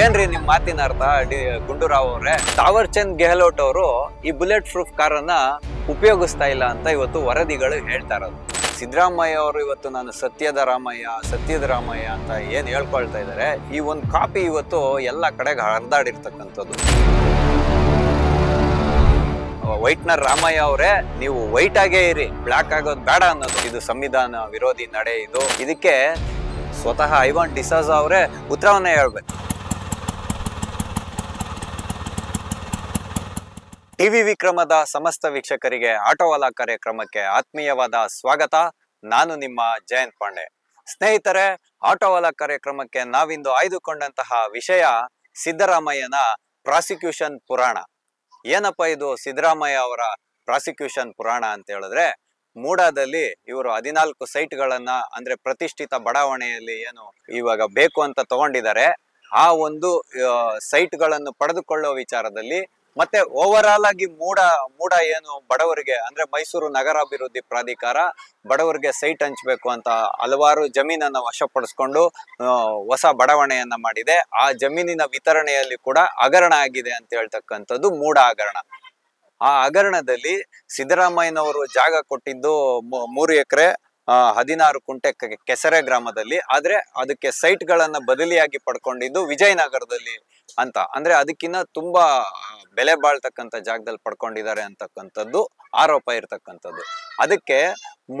ಏನ್ರಿ ನಿಮ್ ಮಾತಿನ ಅರ್ಥ ಡಿ ಗುಂಡೂರಾವ್ ಅವ್ರೆ ತಾವರ್ ಚಂದ್ ಗೆಹ್ಲೋಟ್ ಅವರು ಈ ಬುಲೆಟ್ ಪ್ರೂಫ್ ಕಾರನ್ನ ಉಪಯೋಗಿಸ್ತಾ ಇಲ್ಲ ಅಂತ ಇವತ್ತು ವರದಿಗಳು ಹೇಳ್ತಾ ಇರೋದು ಸಿದ್ದರಾಮಯ್ಯ ಅವರು ಇವತ್ತು ನಾನು ಸತ್ಯದ ರಾಮಯ್ಯ ಸತ್ಯದ ರಾಮಯ್ಯ ಅಂತ ಏನ್ ಹೇಳ್ಕೊಳ್ತಾ ಇದಾರೆ ಈ ಒಂದು ಕಾಪಿ ಇವತ್ತು ಎಲ್ಲ ಕಡೆಗೆ ಹರಿದಾಡಿರ್ತಕ್ಕಂಥದ್ದು ವೈಟ್ನರ್ ರಾಮಯ್ಯ ಅವರೇ ನೀವು ವೈಟ್ ಆಗೇ ಇರಿ ಬ್ಲಾಕ್ ಆಗೋದು ಬೇಡ ಅನ್ನೋದು ಇದು ಸಂವಿಧಾನ ವಿರೋಧಿ ನಡೆ ಇದು ಇದಕ್ಕೆ ಸ್ವತಃ ಐವಾನ್ ಡಿಸಾಜ ಅವರೇ ಉತ್ತರವನ್ನೇ ಹೇಳ್ಬೇಕು ಟಿವಿ ವಿಕ್ರಮದ ಸಮಸ್ತ ವೀಕ್ಷಕರಿಗೆ ಆಟೋವಾಲಾ ಕಾರ್ಯಕ್ರಮಕ್ಕೆ ಆತ್ಮೀಯವಾದ ಸ್ವಾಗತ ನಾನು ನಿಮ್ಮ ಜಯಂತ್ ಪಾಂಡೆ ಸ್ನೇಹಿತರೆ ಆಟೋವಾಲಾ ಕಾರ್ಯಕ್ರಮಕ್ಕೆ ನಾವಿಂದು ಆಯ್ದುಕೊಂಡಂತಹ ವಿಷಯ ಸಿದ್ದರಾಮಯ್ಯನ ಪ್ರಾಸಿಕ್ಯೂಷನ್ ಪುರಾಣ ಏನಪ್ಪ ಇದು ಸಿದ್ದರಾಮಯ್ಯ ಅವರ ಪ್ರಾಸಿಕ್ಯೂಷನ್ ಪುರಾಣ ಅಂತ ಹೇಳಿದ್ರೆ ಮೂಡಾದಲ್ಲಿ ಇವರು ಹದಿನಾಲ್ಕು ಸೈಟ್ಗಳನ್ನ ಅಂದ್ರೆ ಪ್ರತಿಷ್ಠಿತ ಬಡಾವಣೆಯಲ್ಲಿ ಏನು ಇವಾಗ ಬೇಕು ಅಂತ ತಗೊಂಡಿದ್ದಾರೆ ಆ ಒಂದು ಸೈಟ್ಗಳನ್ನು ಪಡೆದುಕೊಳ್ಳೋ ವಿಚಾರದಲ್ಲಿ ಮತ್ತೆ ಓವರ್ ಆಲ್ ಆಗಿ ಮೂಡ ಮೂಡ ಏನು ಬಡವರಿಗೆ ಅಂದ್ರೆ ಮೈಸೂರು ನಗರಾಭಿವೃದ್ಧಿ ಪ್ರಾಧಿಕಾರ ಬಡವರಿಗೆ ಸೈಟ್ ಹಂಚಬೇಕು ಅಂತ ಹಲವಾರು ಜಮೀನನ್ನ ವಶಪಡಿಸ್ಕೊಂಡು ಹೊಸ ಬಡಾವಣೆಯನ್ನ ಮಾಡಿದೆ ಆ ಜಮೀನಿನ ವಿತರಣೆಯಲ್ಲಿ ಕೂಡ ಹಗರಣ ಆಗಿದೆ ಅಂತ ಹೇಳ್ತಕ್ಕಂಥದ್ದು ಮೂಡ ಹಗರಣ ಆ ಹಗರಣದಲ್ಲಿ ಸಿದ್ದರಾಮಯ್ಯನವರು ಜಾಗ ಕೊಟ್ಟಿದ್ದು ಮೂರು ಎಕರೆ ಹದಿನಾರು ಕುಂಟೆ ಕೆಸರೆ ಗ್ರಾಮದಲ್ಲಿ ಆದ್ರೆ ಅದಕ್ಕೆ ಸೈಟ್ ಗಳನ್ನ ಬದಲಿಯಾಗಿ ಪಡ್ಕೊಂಡಿದ್ದು ವಿಜಯನಗರದಲ್ಲಿ ಅಂತ ಅಂದ್ರೆ ಅದಕ್ಕಿನ್ನ ತುಂಬಾ ಬೆಲೆ ಬಾಳ್ತಕ್ಕಂಥ ಜಾಗದಲ್ಲಿ ಪಡ್ಕೊಂಡಿದ್ದಾರೆ ಅಂತಕ್ಕಂಥದ್ದು ಆರೋಪ ಇರ್ತಕ್ಕಂಥದ್ದು ಅದಕ್ಕೆ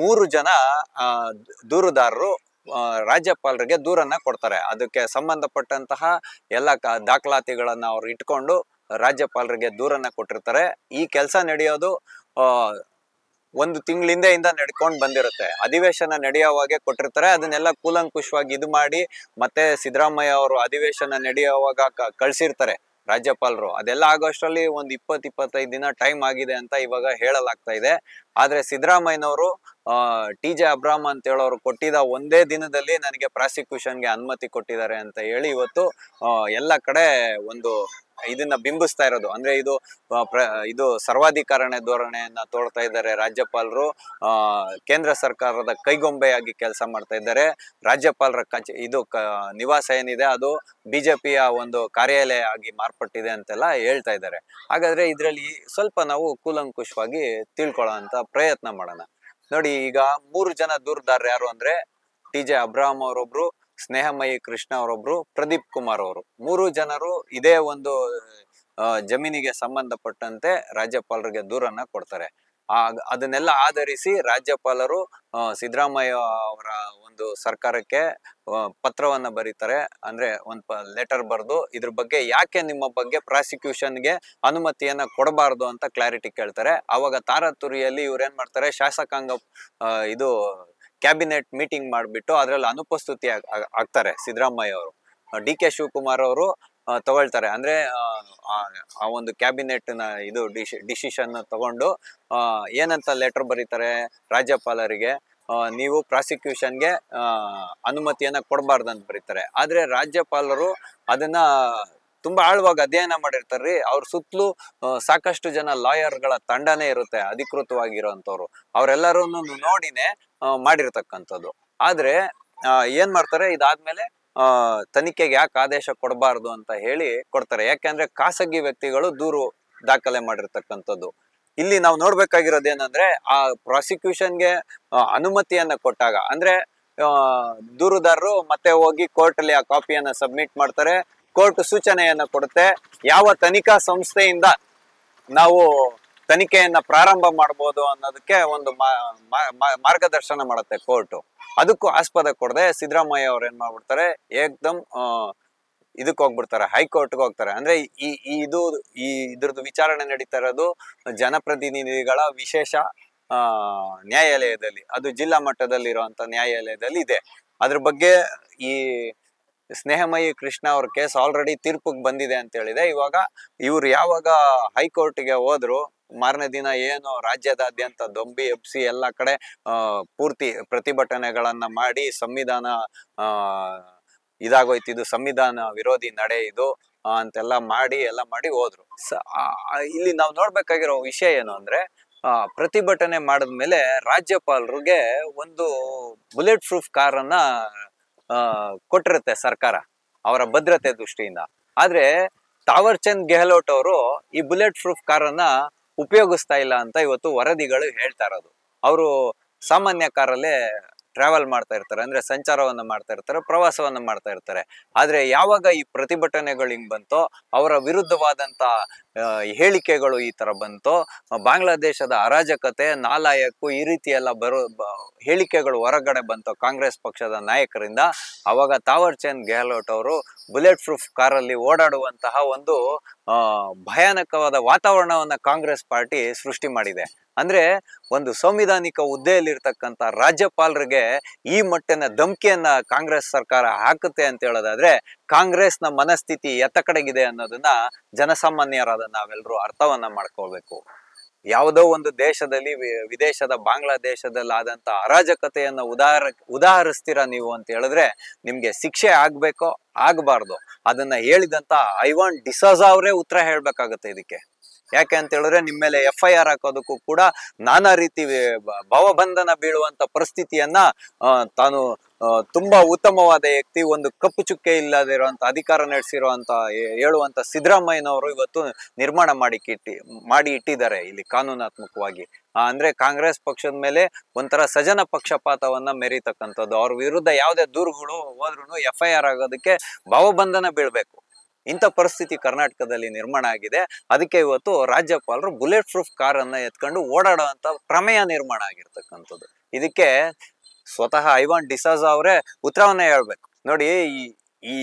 ಮೂರು ಜನ ದೂರುದಾರರು ರಾಜ್ಯಪಾಲರಿಗೆ ದೂರನ್ನ ಕೊಡ್ತಾರೆ ಅದಕ್ಕೆ ಸಂಬಂಧಪಟ್ಟಂತಹ ಎಲ್ಲ ದಾಖಲಾತಿಗಳನ್ನ ಅವ್ರು ಇಟ್ಕೊಂಡು ರಾಜ್ಯಪಾಲರಿಗೆ ದೂರನ್ನ ಕೊಟ್ಟಿರ್ತಾರೆ ಈ ಕೆಲಸ ನಡೆಯೋದು ಒಂದು ತಿಂಗಳಿಂದ ಇಂದ ನಡ್ಕೊಂಡು ಬಂದಿರುತ್ತೆ ಅಧಿವೇಶನ ನಡೆಯುವಾಗೆ ಕೊಟ್ಟಿರ್ತಾರೆ ಅದನ್ನೆಲ್ಲ ಕೂಲಂಕುಷವಾಗಿ ಇದು ಮಾಡಿ ಮತ್ತೆ ಸಿದ್ದರಾಮಯ್ಯ ಅವರು ಅಧಿವೇಶನ ನಡೆಯುವಾಗ ಕಳ್ಸಿರ್ತಾರೆ ರಾಜ್ಯಪಾಲರು ಅದೆಲ್ಲ ಆಗೋಷ್ಟರಲ್ಲಿ ಒಂದು ಇಪ್ಪತ್ ಇಪ್ಪತ್ತೈದು ದಿನ ಟೈಮ್ ಆಗಿದೆ ಅಂತ ಇವಾಗ ಹೇಳಲಾಗ್ತಾ ಇದೆ ಆದ್ರೆ ಸಿದ್ದರಾಮಯ್ಯನವರು ಟಿ ಜೆ ಅಬ್ರಾಮ್ ಅಂತ ಹೇಳೋರು ಕೊಟ್ಟಿದ ಒಂದೇ ದಿನದಲ್ಲಿ ನನಗೆ ಪ್ರಾಸಿಕ್ಯೂಷನ್ಗೆ ಅನುಮತಿ ಕೊಟ್ಟಿದ್ದಾರೆ ಅಂತ ಹೇಳಿ ಇವತ್ತು ಎಲ್ಲ ಕಡೆ ಒಂದು ಇದನ್ನ ಬಿಂಬಿಸ್ತಾ ಇರೋದು ಅಂದ್ರೆ ಇದು ಇದು ಸರ್ವಾಧಿಕಾರಣ ಧೋರಣೆಯನ್ನ ತೋರ್ತಾ ಇದ್ದಾರೆ ರಾಜ್ಯಪಾಲರು ಕೇಂದ್ರ ಸರ್ಕಾರದ ಕೈಗೊಂಬೆಯಾಗಿ ಕೆಲಸ ಮಾಡ್ತಾ ಇದ್ದಾರೆ ರಾಜ್ಯಪಾಲರ ಇದು ನಿವಾಸ ಏನಿದೆ ಅದು ಬಿಜೆಪಿಯ ಒಂದು ಕಾರ್ಯಾಲಯ ಆಗಿ ಮಾರ್ಪಟ್ಟಿದೆ ಅಂತೆಲ್ಲ ಹೇಳ್ತಾ ಇದ್ದಾರೆ ಹಾಗಾದ್ರೆ ಇದರಲ್ಲಿ ಸ್ವಲ್ಪ ನಾವು ಕೂಲಂಕುಷವಾಗಿ ತಿಳ್ಕೊಳ್ಳೋ ಅಂತ ಪ್ರಯತ್ನ ಮಾಡೋಣ ನೋಡಿ ಈಗ ಮೂರು ಜನ ದೂರದಾರರು ಯಾರು ಅಂದ್ರೆ ಟಿ ಜೆ ಅಬ್ರಾಹಂ ಅವರೊಬ್ರು ಸ್ನೇಹಮಯಿ ಕೃಷ್ಣ ಅವರೊಬ್ರು ಪ್ರದೀಪ್ ಕುಮಾರ್ ಅವರು ಮೂರು ಜನರು ಇದೇ ಒಂದು ಜಮೀನಿಗೆ ಸಂಬಂಧಪಟ್ಟಂತೆ ರಾಜ್ಯಪಾಲರಿಗೆ ದೂರನ್ನ ಕೊಡ್ತಾರೆ ಆ ಅದನ್ನೆಲ್ಲ ಆಧರಿಸಿ ರಾಜ್ಯಪಾಲರು ಸಿದ್ದರಾಮಯ್ಯ ಅವರ ಒಂದು ಸರ್ಕಾರಕ್ಕೆ ಪತ್ರವನ್ನ ಬರೀತಾರೆ ಅಂದ್ರೆ ಒಂದ್ ಲೆಟರ್ ಬರೆದು ಇದ್ರ ಬಗ್ಗೆ ಯಾಕೆ ನಿಮ್ಮ ಬಗ್ಗೆ ಪ್ರಾಸಿಕ್ಯೂಷನ್ಗೆ ಅನುಮತಿಯನ್ನ ಕೊಡಬಾರ್ದು ಅಂತ ಕ್ಲಾರಿಟಿ ಕೇಳ್ತಾರೆ ಅವಾಗ ತಾರಾತುರಿಯಲ್ಲಿ ಇವ್ರು ಏನ್ ಮಾಡ್ತಾರೆ ಶಾಸಕಾಂಗ ಇದು ಕ್ಯಾಬಿನೆಟ್ ಮೀಟಿಂಗ್ ಮಾಡಿಬಿಟ್ಟು ಅದರಲ್ಲಿ ಅನುಪಸ್ಥಿತಿ ಆಗ್ತಾರೆ ಸಿದ್ದರಾಮಯ್ಯ ಅವರು ಡಿ ಕೆ ಶಿವಕುಮಾರ್ ಅವರು ತಗೊಳ್ತಾರೆ ಅಂದ್ರೆ ಆ ಒಂದು ಕ್ಯಾಬಿನೆಟ್ ನ ಇದು ಡಿಸಿಷನ್ ತಗೊಂಡು ಏನಂತ ಲೆಟರ್ ಬರೀತಾರೆ ರಾಜ್ಯಪಾಲರಿಗೆ ನೀವು ಪ್ರಾಸಿಕ್ಯೂಷನ್ಗೆ ಅನುಮತಿಯನ್ನ ಕೊಡಬಾರ್ದಂತ ಬರೀತಾರೆ ಆದ್ರೆ ರಾಜ್ಯಪಾಲರು ಅದನ್ನ ತುಂಬಾ ಆಳವಾಗಿ ಅಧ್ಯಯನ ಮಾಡಿರ್ತಾರ್ರಿ ಅವ್ರ ಸುತ್ತಲೂ ಸಾಕಷ್ಟು ಜನ ಲಾಯರ್ಗಳ ತಂಡನೇ ಇರುತ್ತೆ ಅಧಿಕೃತವಾಗಿರೋಂಥವ್ರು ಅವರೆಲ್ಲರೂ ನೋಡಿನೇ ಮಾಡಿರ್ತಕ್ಕಂಥದ್ದು ಆದ್ರೆ ಏನ್ ಮಾಡ್ತಾರೆ ಇದಾದ್ಮೇಲೆ ಆ ತನಿಖೆಗೆ ಯಾಕೆ ಆದೇಶ ಕೊಡಬಾರ್ದು ಅಂತ ಹೇಳಿ ಕೊಡ್ತಾರೆ ಯಾಕೆಂದ್ರೆ ಖಾಸಗಿ ವ್ಯಕ್ತಿಗಳು ದೂರು ದಾಖಲೆ ಮಾಡಿರ್ತಕ್ಕಂಥದ್ದು ಇಲ್ಲಿ ನಾವು ನೋಡ್ಬೇಕಾಗಿರೋದೇನಂದ್ರೆ ಆ ಪ್ರಾಸಿಕ್ಯೂಷನ್ಗೆ ಅನುಮತಿಯನ್ನ ಕೊಟ್ಟಾಗ ಅಂದ್ರೆ ದೂರುದಾರರು ಮತ್ತೆ ಹೋಗಿ ಕೋರ್ಟ್ ಅಲ್ಲಿ ಆ ಕಾಪಿಯನ್ನ ಸಬ್ಮಿಟ್ ಮಾಡ್ತಾರೆ ಕೋರ್ಟ್ ಸೂಚನೆಯನ್ನ ಕೊಡುತ್ತೆ ಯಾವ ತನಿಖಾ ಸಂಸ್ಥೆಯಿಂದ ನಾವು ತನಿಖೆಯನ್ನ ಪ್ರಾರಂಭ ಮಾಡಬಹುದು ಅನ್ನೋದಕ್ಕೆ ಒಂದು ಮಾರ್ಗದರ್ಶನ ಮಾಡುತ್ತೆ ಕೋರ್ಟ್ ಅದಕ್ಕೂ ಆಸ್ಪದ ಕೊಡದೆ ಸಿದ್ದರಾಮಯ್ಯ ಅವ್ರು ಏನ್ ಮಾಡ್ಬಿಡ್ತಾರೆ ಏಕ್ದಮ್ ಇದಕ್ಕೆ ಹೋಗ್ಬಿಡ್ತಾರೆ ಹೈಕೋರ್ಟ್ಗೆ ಹೋಗ್ತಾರೆ ಅಂದ್ರೆ ಈ ಇದು ಈ ಇದ್ರದ್ದು ವಿಚಾರಣೆ ನಡೀತಾ ಇರೋದು ಜನಪ್ರತಿನಿಧಿಗಳ ವಿಶೇಷ ಆ ನ್ಯಾಯಾಲಯದಲ್ಲಿ ಅದು ಜಿಲ್ಲಾ ಮಟ್ಟದಲ್ಲಿರುವಂತ ನ್ಯಾಯಾಲಯದಲ್ಲಿ ಇದೆ ಅದ್ರ ಬಗ್ಗೆ ಈ ಸ್ನೇಹಮಯಿ ಕೃಷ್ಣ ಅವ್ರ ಕೇಸ್ ಆಲ್ರೆಡಿ ತೀರ್ಪಿಗೆ ಬಂದಿದೆ ಅಂತ ಹೇಳಿದೆ ಇವಾಗ ಇವ್ರು ಯಾವಾಗ ಹೈಕೋರ್ಟ್ಗೆ ಹೋದ್ರು ಮಾರನೇ ದಿನ ಏನು ರಾಜ್ಯದಾದ್ಯಂತ ದೊಂಬಿ ಎಬ್ಸಿ ಎಲ್ಲ ಕಡೆ ಪೂರ್ತಿ ಪ್ರತಿಭಟನೆಗಳನ್ನ ಮಾಡಿ ಸಂವಿಧಾನ ಇದಾಗೋಯ್ತು ಇದು ಸಂವಿಧಾನ ವಿರೋಧಿ ನಡೆ ಇದು ಅಂತೆಲ್ಲ ಮಾಡಿ ಎಲ್ಲ ಮಾಡಿ ಹೋದ್ರು ಇಲ್ಲಿ ನಾವು ನೋಡ್ಬೇಕಾಗಿರೋ ವಿಷಯ ಏನು ಅಂದ್ರೆ ಪ್ರತಿಭಟನೆ ಮಾಡಿದ್ಮೇಲೆ ರಾಜ್ಯಪಾಲರಿಗೆ ಒಂದು ಬುಲೆಟ್ ಪ್ರೂಫ್ ಕಾರನ್ನ ಕೊಟ್ಟಿರುತ್ತೆ ಸರ್ಕಾರ ಅವರ ಭದ್ರತೆ ದೃಷ್ಟಿಯಿಂದ ಆದ್ರೆ ತಾವರ್ ಚಂದ್ ಗೆಹ್ಲೋಟ್ ಅವರು ಈ ಬುಲೆಟ್ ಪ್ರೂಫ್ ಕಾರನ್ನ ಉಪಯೋಗಿಸ್ತಾ ಇಲ್ಲ ಅಂತ ಇವತ್ತು ವರದಿಗಳು ಹೇಳ್ತಾ ಇರೋದು ಅವರು ಸಾಮಾನ್ಯ ಕಾರಲ್ಲೇ ಟ್ರಾವೆಲ್ ಮಾಡ್ತಾ ಇರ್ತಾರೆ ಅಂದ್ರೆ ಸಂಚಾರವನ್ನ ಮಾಡ್ತಾ ಇರ್ತಾರೆ ಪ್ರವಾಸವನ್ನ ಮಾಡ್ತಾ ಇರ್ತಾರೆ ಆದ್ರೆ ಯಾವಾಗ ಈ ಪ್ರತಿಭಟನೆಗಳು ಹಿಂಗ್ ಬಂತೋ ಅವರ ವಿರುದ್ಧವಾದಂತ ಹೇಳಿಕೆಗಳು ಈ ತರ ಬಂತು ಬಾಂಗ್ಲಾದೇಶದ ಅರಾಜಕತೆ ನಾಲಾಯಕ್ಕು ಈ ರೀತಿ ಎಲ್ಲ ಬರೋ ಹೇಳಿಕೆಗಳು ಹೊರಗಡೆ ಬಂತು ಕಾಂಗ್ರೆಸ್ ಪಕ್ಷದ ನಾಯಕರಿಂದ ಅವಾಗ ತಾವರ್ ಚಂದ್ ಗೆಹ್ಲೋಟ್ ಅವರು ಬುಲೆಟ್ ಪ್ರೂಫ್ ಕಾರಲ್ಲಿ ಓಡಾಡುವಂತಹ ಒಂದು ಭಯಾನಕವಾದ ವಾತಾವರಣವನ್ನು ಕಾಂಗ್ರೆಸ್ ಪಾರ್ಟಿ ಸೃಷ್ಟಿ ಮಾಡಿದೆ ಅಂದ್ರೆ ಒಂದು ಸಂವಿಧಾನಿಕ ಹುದ್ದೆಯಲ್ಲಿರ್ತಕ್ಕಂಥ ರಾಜ್ಯಪಾಲರಿಗೆ ಈ ಮಟ್ಟಿನ ಧಮಕಿಯನ್ನ ಕಾಂಗ್ರೆಸ್ ಸರ್ಕಾರ ಹಾಕುತ್ತೆ ಅಂತ ಹೇಳೋದಾದ್ರೆ ಕಾಂಗ್ರೆಸ್ನ ಮನಸ್ಥಿತಿ ಎತ್ತ ಕಡೆಗಿದೆ ಅನ್ನೋದನ್ನ ಜನಸಾಮಾನ್ಯರಾದ ನಾವೆಲ್ಲರೂ ಅರ್ಥವನ್ನ ಮಾಡ್ಕೋಬೇಕು ಯಾವುದೋ ಒಂದು ದೇಶದಲ್ಲಿ ವಿದೇಶದ ಬಾಂಗ್ಲಾದೇಶದಲ್ಲಾದಂತ ಅರಾಜಕತೆಯನ್ನು ಉದಾಹರ ಉದಾಹರಿಸ್ತೀರಾ ನೀವು ಅಂತ ಹೇಳಿದ್ರೆ ನಿಮ್ಗೆ ಶಿಕ್ಷೆ ಆಗ್ಬೇಕೋ ಆಗ್ಬಾರ್ದು ಅದನ್ನ ಹೇಳಿದಂತ ವಾಂಟ್ ಡಿಸೋಜಾ ಅವರೇ ಉತ್ತರ ಹೇಳ್ಬೇಕಾಗತ್ತೆ ಇದಕ್ಕೆ ಯಾಕೆ ಅಂತ ಹೇಳಿದ್ರೆ ನಿಮ್ಮ ಮೇಲೆ ಎಫ್ ಐ ಆರ್ ಹಾಕೋದಕ್ಕೂ ಕೂಡ ನಾನಾ ರೀತಿ ಭವಬಂಧನ ಬೀಳುವಂತ ಪರಿಸ್ಥಿತಿಯನ್ನ ತಾನು ತುಂಬಾ ಉತ್ತಮವಾದ ವ್ಯಕ್ತಿ ಒಂದು ಕಪ್ಪು ಚುಕ್ಕೆ ಇಲ್ಲದಿರುವಂತ ಅಧಿಕಾರ ನಡೆಸಿರುವಂತ ಹೇಳುವಂತ ಸಿದ್ದರಾಮಯ್ಯನವರು ಇವತ್ತು ನಿರ್ಮಾಣ ಮಾಡಿ ಕಿಟ್ಟಿ ಮಾಡಿ ಇಟ್ಟಿದ್ದಾರೆ ಇಲ್ಲಿ ಕಾನೂನಾತ್ಮಕವಾಗಿ ಅಂದ್ರೆ ಕಾಂಗ್ರೆಸ್ ಪಕ್ಷದ ಮೇಲೆ ಒಂಥರ ಸಜನ ಪಕ್ಷಪಾತವನ್ನ ಮೆರೀತಕ್ಕಂಥದ್ದು ಅವ್ರ ವಿರುದ್ಧ ಯಾವುದೇ ದೂರುಗಳು ಹೋದ್ರು ಎಫ್ ಐ ಆರ್ ಆಗೋದಕ್ಕೆ ಭಾವಬಂಧನ ಬೀಳ್ಬೇಕು ಇಂಥ ಪರಿಸ್ಥಿತಿ ಕರ್ನಾಟಕದಲ್ಲಿ ನಿರ್ಮಾಣ ಆಗಿದೆ ಅದಕ್ಕೆ ಇವತ್ತು ರಾಜ್ಯಪಾಲರು ಬುಲೆಟ್ ಪ್ರೂಫ್ ಕಾರನ್ನ ಎತ್ಕೊಂಡು ಓಡಾಡುವಂತ ಪ್ರಮೇಯ ನಿರ್ಮಾಣ ಆಗಿರ್ತಕ್ಕಂಥದ್ದು ಇದಕ್ಕೆ ಸ್ವತಃ ಐವಾನ್ ಡಿಸಾಜ ಅವರೇ ಉತ್ತರವನ್ನೇ ಹೇಳ್ಬೇಕು ನೋಡಿ ಈ ಈ